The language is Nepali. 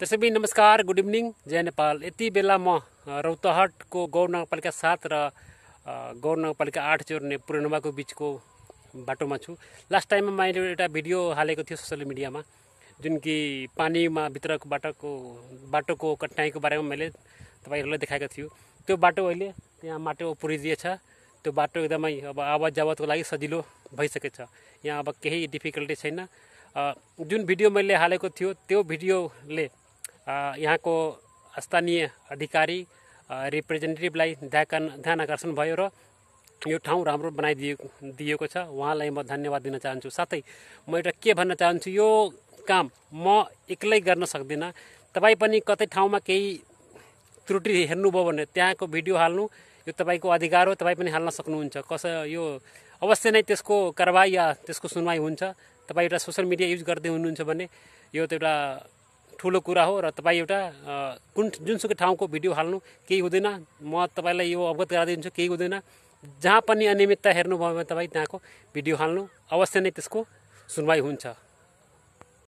त्यसै पनि नमस्कार गुड इभिनिङ जय नेपाल यति बेला म रौतहटको गौर नगरपालिका सात र गौर नगरपालिका आठ जोड्ने पुरनुमाको बिचको बाटोमा छु लास्ट टाइममा मैले एउटा भिडियो हालेको थियो सोसियल मिडियामा जुन कि पानीमा भित्रको बाटोको बाटोको कठिनाइको बारेमा मैले तपाईँहरूलाई देखाएको थियो त्यो बाटो अहिले त्यहाँ माटो पुरिदिएछ त्यो बाटो एकदमै अब आवाज जावतको लागि सजिलो भइसकेको छ यहाँ अब केही डिफिकल्टी छैन जुन भिडियो मैले हालेको थियो त्यो भिडियोले यहाँको स्थानीय अधिकारी रिप्रेजेन्टेटिभलाई ध्यान ध्यान आकर्षण भयो र यो ठाउँ राम्रो बनाइदिएको दिएको छ उहाँलाई म धन्यवाद दिन चाहन्छु साथै म एउटा के भन्न चाहन्छु यो काम म एक्लै गर्न सक्दिनँ तपाईँ पनि कतै ठाउँमा केही त्रुटि हेर्नुभयो भने त्यहाँको भिडियो हाल्नु यो तपाईँको अधिकार हो तपाईँ पनि हाल्न सक्नुहुन्छ कस यो अवश्य नै त्यसको कारवाही या त्यसको सुनवाई हुन्छ तपाईँ एउटा सोसियल मिडिया युज गर्दै हुनुहुन्छ भने यो त एउटा ठुलो कुरा हो र तपाईँ एउटा कुन जुनसुकै ठाउँको भिडियो हाल्नु केही हुँदैन म तपाईँलाई यो अवगत गराइदिन्छु केही हुँदैन जहाँ पनि अनियमितता हेर्नुभयो भने तपाईँ त्यहाँको भिडियो हाल्नु अवश्य नै त्यसको सुनवाई हुन्छ